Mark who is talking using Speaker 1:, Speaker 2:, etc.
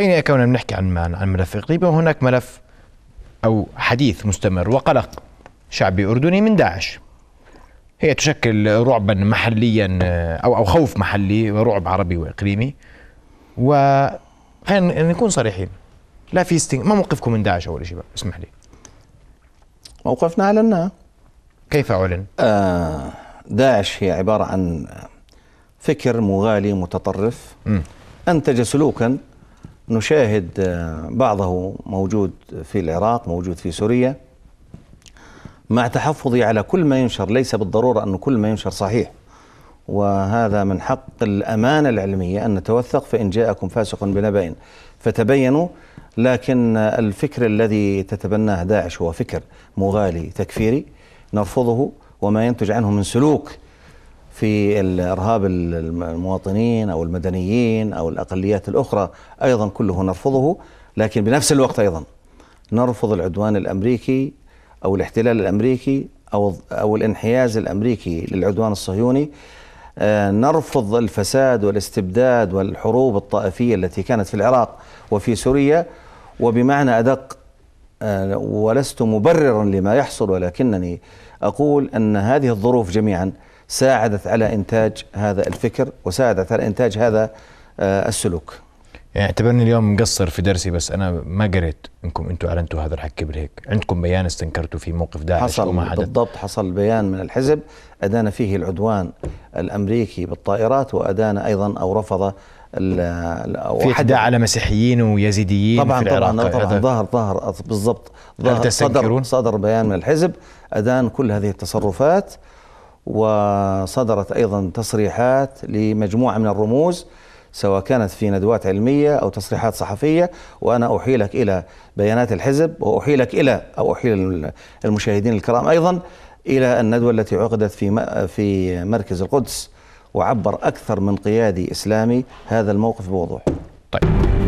Speaker 1: خلينا كوننا بنحكي عن عن ملف اقليمي وهناك ملف او حديث مستمر وقلق شعبي اردني من داعش هي تشكل رعبا محليا آه، او او خوف محلي ورعب عربي واقليمي و خلينا نكون صريحين لا في استن... ما موقفكم من داعش اول شيء بقى اسمح لي موقفنا اعلنا كيف اعلن؟ آه داعش هي عباره عن
Speaker 2: فكر مغالي متطرف م. انتج سلوكا نشاهد آه، بعضه موجود في العراق موجود في سوريا مع تحفظي على كل ما ينشر ليس بالضرورة أن كل ما ينشر صحيح وهذا من حق الأمانة العلمية أن نتوثق فإن جاءكم فاسق بنبأ فتبينوا لكن الفكر الذي تتبناه داعش هو فكر مغالي تكفيري نرفضه وما ينتج عنه من سلوك في إرهاب المواطنين أو المدنيين أو الأقليات الأخرى أيضا كله نرفضه لكن بنفس الوقت أيضا نرفض العدوان الأمريكي أو الاحتلال الأمريكي أو أو الانحياز الأمريكي للعدوان الصهيوني آه، نرفض الفساد والاستبداد والحروب الطائفية التي كانت في العراق وفي سوريا وبمعنى أدق آه، ولست مبررا لما يحصل ولكنني أقول أن هذه الظروف جميعا ساعدت على إنتاج هذا الفكر وساعدت على إنتاج هذا آه، السلوك
Speaker 1: يعني اعتبرني اليوم مقصر في درسي بس انا ما قريت انكم انتم اعلنتوا هذا الحكي بالهيك، عندكم بيان استنكرتوا فيه موقف داعش حصل وما حدث
Speaker 2: بالضبط حصل بيان من الحزب ادان فيه العدوان الامريكي بالطائرات وادان ايضا او رفض في حدا على
Speaker 1: مسيحيين ويزيديين طبعا في العراق طبعا طبعا
Speaker 2: ظهر ظهر بالضبط ظهر صدر صدر بيان من الحزب ادان كل هذه التصرفات وصدرت أيضا تصريحات لمجموعة من الرموز سواء كانت في ندوات علمية أو تصريحات صحفية وأنا أحيلك إلى بيانات الحزب وأحيلك إلى أو أحيل المشاهدين الكرام أيضا إلى الندوة التي عقدت في في مركز القدس وعبر أكثر من قيادي إسلامي هذا الموقف بوضوح. طيب.